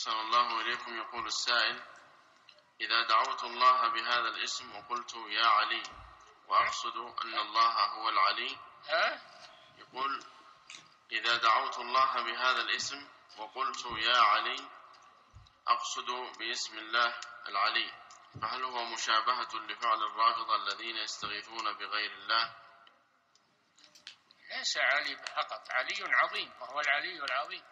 أحسن الله إليكم يقول السائل إذا دعوت الله بهذا الاسم وقلت يا علي وأقصد أن الله هو العلي يقول إذا دعوت الله بهذا الاسم وقلت يا علي أقصد باسم الله العلي فهل هو مشابهة لفعل الرافضة الذين يستغيثون بغير الله ليس علي فقط علي عظيم وهو العلي العظيم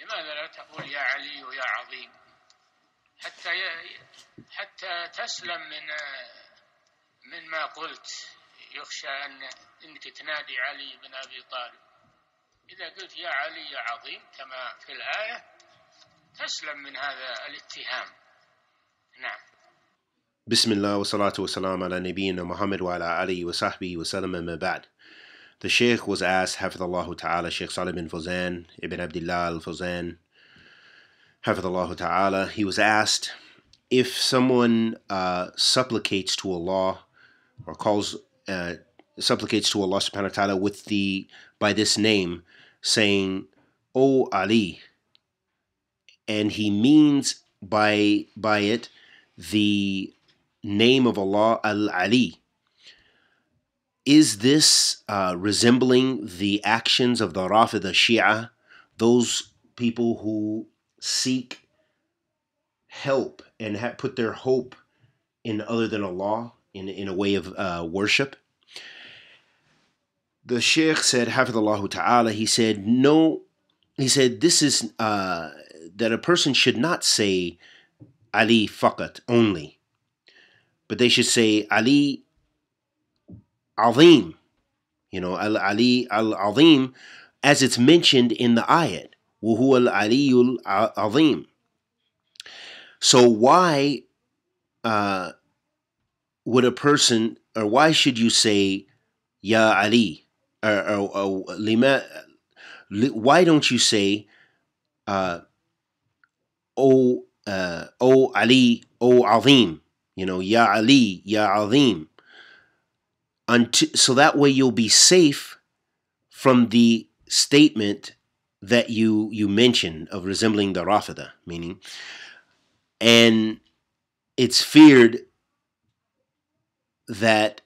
لماذا لا تقول يا علي ويا عظيم حتى ي... حتى تسلم من من ما قلت يخشى ان انك تنادي علي بن ابي طالب اذا قلت يا علي يا عظيم كما في الايه تسلم من هذا الاتهام نعم بسم الله والصلاة والسلام على نبينا محمد وعلى آله وصحبه وسلم ما بعد The Sheikh was asked, Hafidhullah Ta'ala, Sheikh Salim bin Fozan, Ibn Abdullah al Fozan, Hafidhullah Ta'ala, he was asked if someone uh, supplicates to Allah or calls, uh, supplicates to Allah subhanahu wa ta'ala with the, by this name, saying, O Ali, and he means by by it the name of Allah Al Ali, is this uh, resembling the actions of the Rafida Shia, those people who seek help and ha- put their hope in other than Allah, in, in a way of uh, worship? The Sheikh said, Hafidallahu Ta'ala, he said, no, he said, this is uh, that a person should not say Ali Fakat only, but they should say Ali al Azim, you know, Al Ali Al Azim, as it's mentioned in the ayat, Wuhu Al Aliyul Azim. So, why uh, would a person, or why should you say, Ya Ali? Or, or, or lima, why don't you say, uh, O, uh, oh Ali, O Azim? You know, Ya Ali, Ya Azim until, so that way you'll be safe from the statement that you you mentioned of resembling the Rafida, meaning, and it's feared that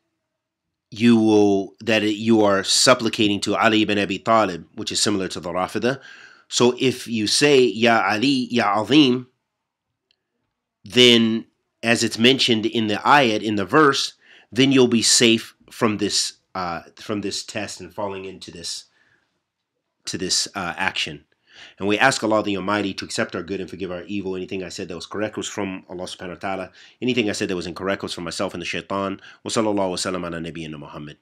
you will that you are supplicating to Ali ibn Abi Talib, which is similar to the Rafida. So if you say Ya Ali, Ya Azim, then as it's mentioned in the ayat in the verse, then you'll be safe from this uh, from this test and falling into this to this uh, action. And we ask Allah the Almighty to accept our good and forgive our evil. Anything I said that was correct was from Allah subhanahu wa ta'ala. Anything I said that was incorrect was from myself and the shaitan. Wa sallallahu wa sallam ala Muhammad.